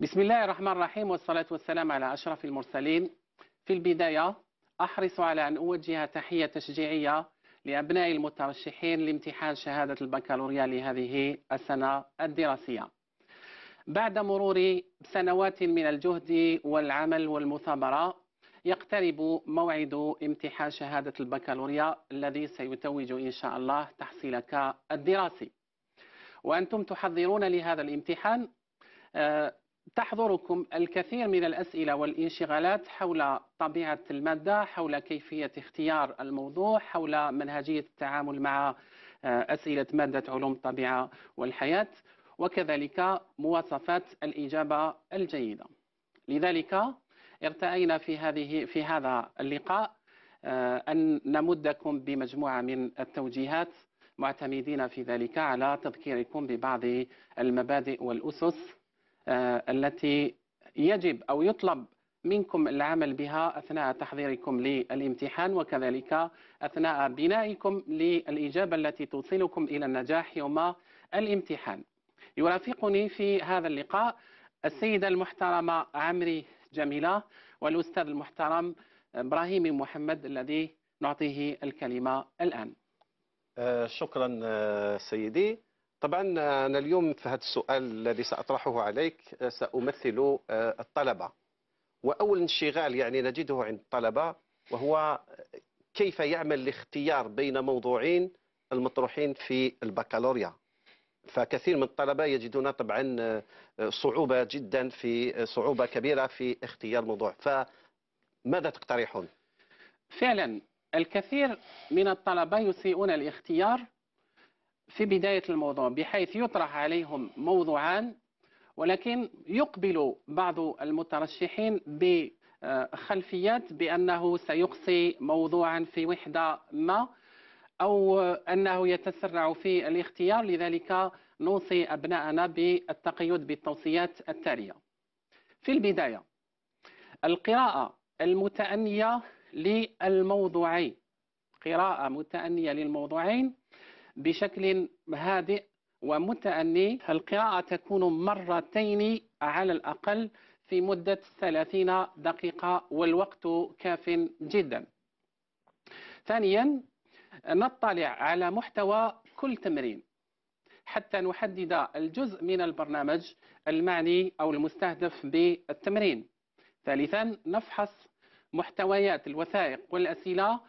بسم الله الرحمن الرحيم والصلاة والسلام على أشرف المرسلين في البداية أحرص على أن أوجه تحية تشجيعية لأبناء المترشحين لامتحان شهادة البكالوريا لهذه السنة الدراسية بعد مرور سنوات من الجهد والعمل والمثابرة يقترب موعد امتحان شهادة البكالوريا الذي سيتوج إن شاء الله تحصيلك الدراسي وأنتم تحضرون لهذا الامتحان آه، تحضركم الكثير من الأسئلة والانشغالات حول طبيعة المادة حول كيفية اختيار الموضوع حول منهجية التعامل مع آه، أسئلة مادة علوم الطبيعة والحياة وكذلك مواصفات الإجابة الجيدة لذلك ارتأينا في هذه في هذا اللقاء آه، أن نمدكم بمجموعة من التوجيهات معتمدين في ذلك على تذكيركم ببعض المبادئ والأسس آه، التي يجب أو يطلب منكم العمل بها أثناء تحضيركم للامتحان وكذلك أثناء بنائكم للإجابة التي توصلكم إلى النجاح يوم الامتحان يرافقني في هذا اللقاء السيدة المحترمة عمري جميلة والأستاذ المحترم إبراهيم محمد الذي نعطيه الكلمة الآن آه، شكرا آه، سيدي طبعا أنا اليوم في هذا السؤال الذي سأطرحه عليك سأمثل آه، الطلبة وأول انشغال يعني نجده عند الطلبة وهو كيف يعمل الاختيار بين موضوعين المطروحين في البكالوريا فكثير من الطلبة يجدون طبعا آه، صعوبة جدا في آه، صعوبة كبيرة في اختيار موضوع فماذا تقترحون؟ فعلا الكثير من الطلبة يسيئون الاختيار في بداية الموضوع بحيث يطرح عليهم موضوعان ولكن يقبل بعض المترشحين بخلفيات بأنه سيقصي موضوعا في وحدة ما أو أنه يتسرع في الاختيار لذلك نوصي أبناءنا بالتقيد بالتوصيات التالية في البداية القراءة المتأنية للموضوعين قراءة متأنية للموضوعين بشكل هادئ ومتأني القراءة تكون مرتين على الأقل في مدة 30 دقيقة والوقت كاف جدا ثانيا نطلع على محتوى كل تمرين حتى نحدد الجزء من البرنامج المعني أو المستهدف بالتمرين ثالثا نفحص محتويات الوثائق والأسئلة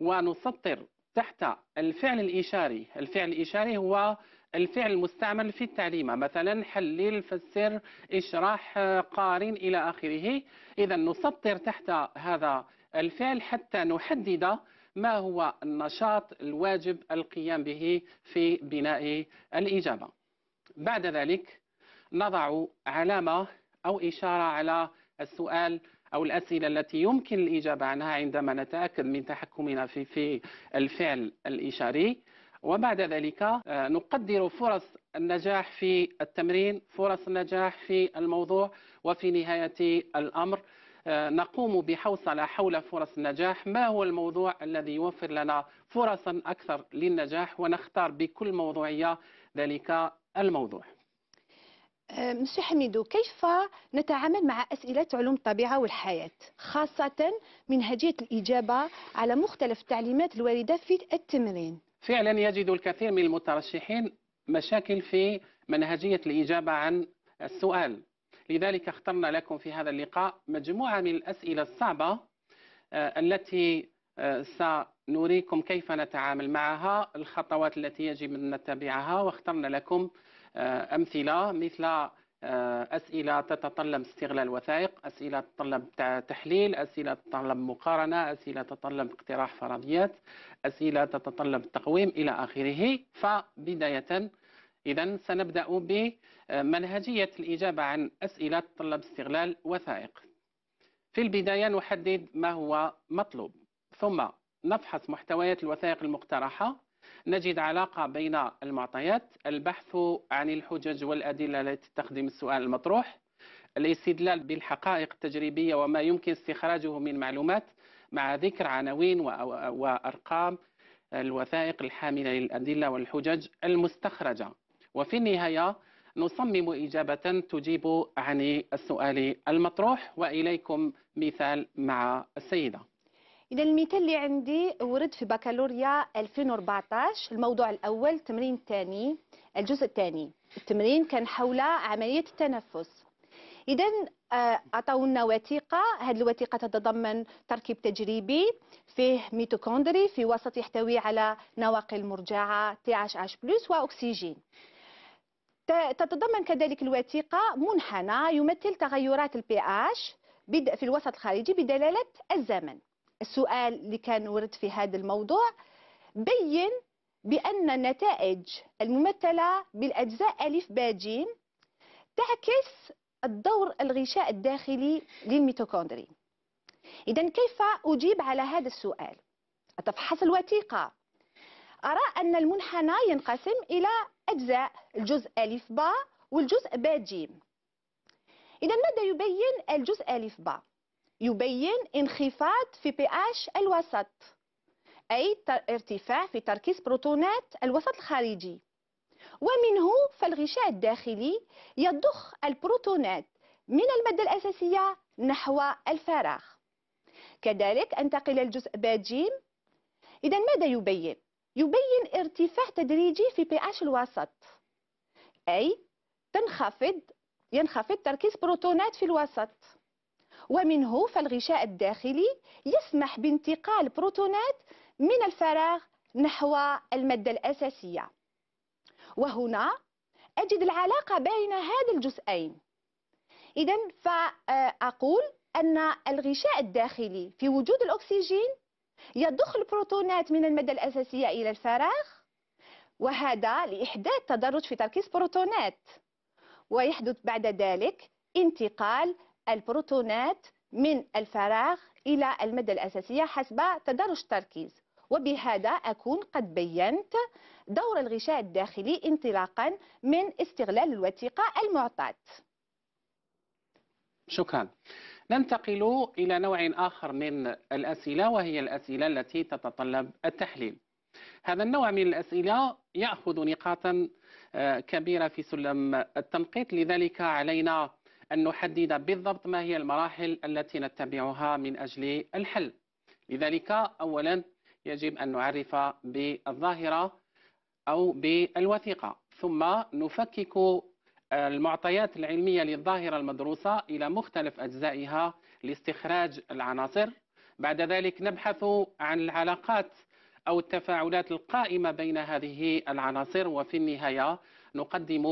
ونسطر تحت الفعل الإشاري الفعل الإشاري هو الفعل المستعمل في التعليمة مثلا حلل فسر اشرح قارن إلى آخره إذا نسطر تحت هذا الفعل حتى نحدد ما هو النشاط الواجب القيام به في بناء الإجابة بعد ذلك نضع علامة أو إشارة على السؤال أو الأسئلة التي يمكن الإجابة عنها عندما نتأكد من تحكمنا في, في الفعل الإشاري وبعد ذلك آه، نقدر فرص النجاح في التمرين فرص النجاح في الموضوع وفي نهاية الأمر آه، نقوم بحوصلة حول فرص النجاح ما هو الموضوع الذي يوفر لنا فرصا أكثر للنجاح ونختار بكل موضوعية ذلك الموضوع آه، مسيو حميدو كيف نتعامل مع أسئلة علوم الطبيعة والحياة خاصة منهجية الإجابة على مختلف التعليمات الواردة في التمرين فعلا يجد الكثير من المترشحين مشاكل في منهجية الإجابة عن السؤال لذلك اخترنا لكم في هذا اللقاء مجموعة من الأسئلة الصعبة آه، التي آه، سنريكم كيف نتعامل معها الخطوات التي يجب أن نتبعها واخترنا لكم آه، أمثلة مثل آه، أسئلة تتطلب استغلال وثائق أسئلة تتطلب تحليل أسئلة تتطلب مقارنة أسئلة تتطلب اقتراح فرضيات أسئلة تتطلب تقويم إلى آخره فبداية إذا سنبدأ بمنهجية الإجابة عن أسئلة تتطلب استغلال وثائق في البداية نحدد ما هو مطلوب ثم نفحص محتويات الوثائق المقترحة نجد علاقة بين المعطيات البحث عن الحجج والأدلة التي تخدم السؤال المطروح الاستدلال بالحقائق التجريبية وما يمكن استخراجه من معلومات مع ذكر عناوين وأرقام الوثائق الحاملة للأدلة والحجج المستخرجة وفي النهاية نصمم إجابة تجيب عن السؤال المطروح وإليكم مثال مع السيدة إذا المثال اللي عندي ورد في بكالوريا 2014 الموضوع الأول التمرين الثاني الجزء الثاني التمرين كان حول عملية التنفس إذا آه، أعطونا وثيقة هذه الوثيقة تتضمن تركيب تجريبي فيه ميتوكوندري في وسط يحتوي على نواقل مرجعة تي اش اش بلس وأكسجين تتضمن كذلك الوثيقة منحنى يمثل تغيرات البي اش في الوسط الخارجي بدلالة الزمن السؤال اللي كان ورد في هذا الموضوع بين بأن النتائج الممثلة بالأجزاء ألف ج تعكس الدور الغشاء الداخلي للميتوكوندري إذا كيف أجيب على هذا السؤال؟ أتفحص الوثيقة أرى أن المنحنى ينقسم إلى أجزاء الجزء ألف با والجزء با جيم إذا ماذا يبين الجزء ألف با؟ يبين انخفاض في بي الوسط أي ارتفاع في تركيز بروتونات الوسط الخارجي ومنه فالغشاء الداخلي يضخ البروتونات من المادة الأساسية نحو الفراغ كذلك أنتقل الجزء ج إذا ماذا يبين؟ يبين ارتفاع تدريجي في بي الوسط أي تنخفض ينخفض تركيز بروتونات في الوسط ومنه فالغشاء الداخلي يسمح بانتقال بروتونات من الفراغ نحو المادة الأساسية وهنا أجد العلاقة بين هذا الجزئين إذا فأقول أن الغشاء الداخلي في وجود الأكسجين يضخ البروتونات من المادة الأساسية إلى الفراغ وهذا لإحداث تدرج في تركيز بروتونات ويحدث بعد ذلك انتقال البروتونات من الفراغ إلى المادة الأساسية حسب تدرج التركيز وبهذا أكون قد بينت دور الغشاء الداخلي انطلاقا من استغلال الوثيقة المعطاة شكرا ننتقل إلى نوع آخر من الأسئلة وهي الأسئلة التي تتطلب التحليل هذا النوع من الأسئلة يأخذ نقاطا آه، كبيرة في سلم التنقيط لذلك علينا أن نحدد بالضبط ما هي المراحل التي نتبعها من أجل الحل لذلك أولا يجب أن نعرف بالظاهرة أو بالوثيقة ثم نفكك المعطيات العلمية للظاهرة المدروسة إلى مختلف أجزائها لاستخراج العناصر بعد ذلك نبحث عن العلاقات أو التفاعلات القائمة بين هذه العناصر وفي النهاية نقدم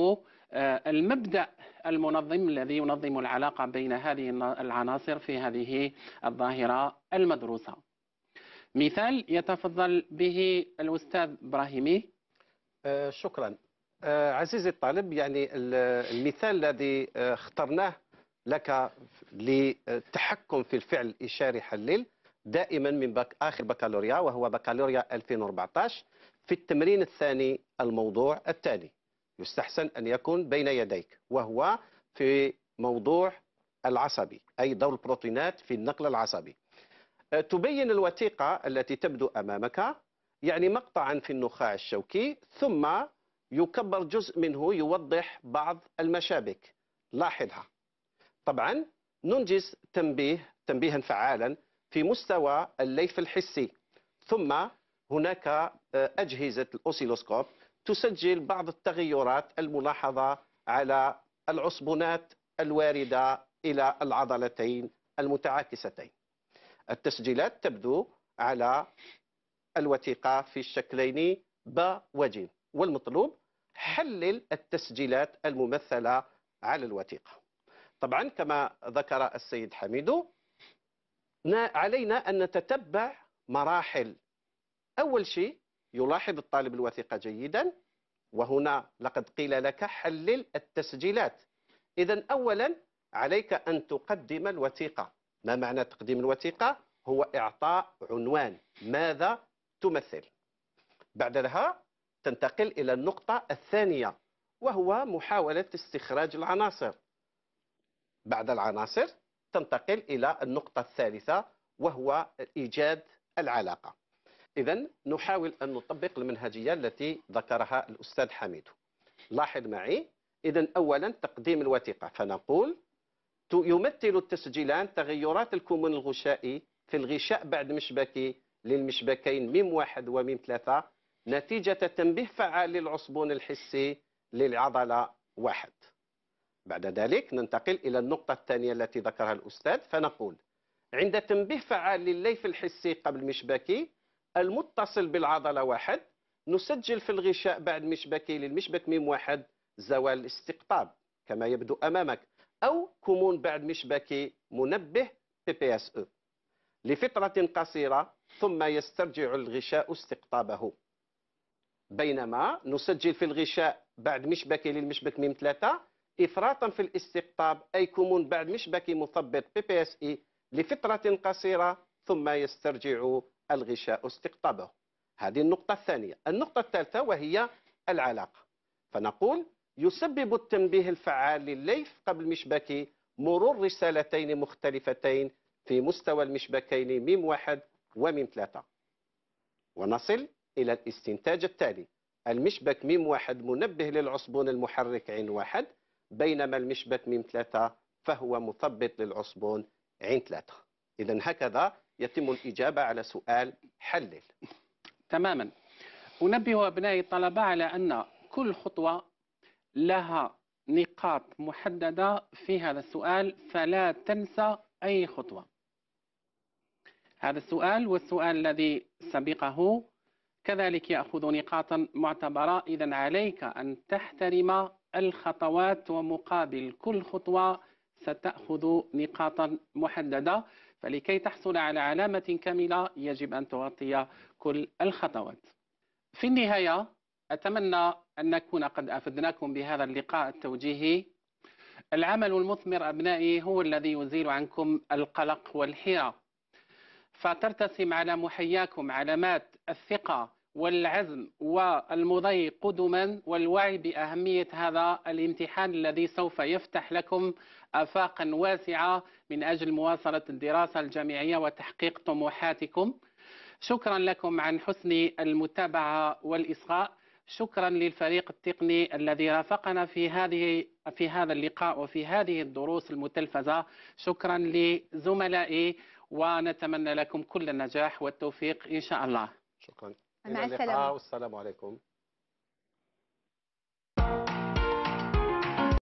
آه، المبدا المنظم الذي ينظم العلاقه بين هذه العناصر في هذه الظاهره المدروسه. مثال يتفضل به الاستاذ ابراهيمي. آه، شكرا. آه، عزيزي الطالب يعني المثال الذي اخترناه لك للتحكم في الفعل الإشاري حلل دائما من بك آخر بكالوريا وهو بكالوريا 2014 في التمرين الثاني الموضوع التالي يستحسن أن يكون بين يديك وهو في موضوع العصبي أي دور البروتينات في النقل العصبي أه، تبين الوثيقة التي تبدو أمامك يعني مقطعا في النخاع الشوكي ثم يكبر جزء منه يوضح بعض المشابك لاحظها طبعا ننجز تنبيه تنبيها فعالا في مستوى الليف الحسي ثم هناك أه، أجهزة الأوسيلوسكوب تسجل بعض التغيرات الملاحظة على العصبونات الواردة إلى العضلتين المتعاكستين التسجيلات تبدو على الوثيقة في الشكلين ب وجيم والمطلوب حلل التسجيلات الممثلة على الوثيقة طبعا كما ذكر السيد حميدو علينا أن نتتبع مراحل أول شيء يلاحظ الطالب الوثيقة جيدا وهنا لقد قيل لك حلل التسجيلات إذا أولا عليك أن تقدم الوثيقة ما معنى تقديم الوثيقة؟ هو إعطاء عنوان ماذا تمثل بعدها تنتقل إلى النقطة الثانية وهو محاولة استخراج العناصر بعد العناصر تنتقل إلى النقطة الثالثة وهو إيجاد العلاقة إذا نحاول أن نطبق المنهجية التي ذكرها الأستاذ حميد لاحظ معي إذا أولا تقديم الوثيقة فنقول يمثل التسجيلان تغيرات الكمون الغشائي في الغشاء بعد مشبكي للمشبكين ميم واحد وميم ثلاثة نتيجة تنبيه فعال للعصبون الحسي للعضلة واحد بعد ذلك ننتقل إلى النقطة الثانية التي ذكرها الأستاذ فنقول عند تنبيه فعال للليف الحسي قبل مشبكي المتصل بالعضلة واحد نسجل في الغشاء بعد مشبكي للمشبك ميم واحد زوال الاستقطاب كما يبدو أمامك أو كمون بعد مشبكي منبه بي بي اس او e. لفترة قصيرة ثم يسترجع الغشاء استقطابه بينما نسجل في الغشاء بعد مشبكي للمشبك ميم ثلاثة إفراطا في الاستقطاب أي كمون بعد مشبكي مثبط بي بي اس اي e لفترة قصيرة ثم يسترجع الغشاء استقطابه هذه النقطة الثانية النقطة الثالثة وهي العلاقة فنقول يسبب التنبيه الفعال للليف قبل مشبك مرور رسالتين مختلفتين في مستوى المشبكين ميم واحد وميم ثلاثة ونصل إلى الاستنتاج التالي المشبك ميم واحد منبه للعصبون المحرك عين واحد بينما المشبك ميم ثلاثة فهو مثبط للعصبون عين ثلاثة إذا هكذا يتم الإجابة على سؤال حلل تماما أنبه أبنائي الطلبة على أن كل خطوة لها نقاط محددة في هذا السؤال فلا تنسى أي خطوة هذا السؤال والسؤال الذي سبقه كذلك يأخذ نقاطا معتبرة إذا عليك أن تحترم الخطوات ومقابل كل خطوة ستأخذ نقاطا محددة فلكي تحصل على علامة كاملة يجب أن تغطي كل الخطوات في النهاية أتمنى أن نكون قد أفدناكم بهذا اللقاء التوجيهي العمل المثمر أبنائي هو الذي يزيل عنكم القلق والحيرة فترتسم على محياكم علامات الثقة والعزم والمضي قدما والوعي بأهمية هذا الامتحان الذي سوف يفتح لكم آفاقا واسعة من أجل مواصلة الدراسة الجامعية وتحقيق طموحاتكم شكرا لكم عن حسن المتابعة والإصغاء شكرا للفريق التقني الذي رافقنا في هذه في هذا اللقاء وفي هذه الدروس المتلفزة شكرا لزملائي ونتمنى لكم كل النجاح والتوفيق إن شاء الله شكرا مع السلامة والسلام عليكم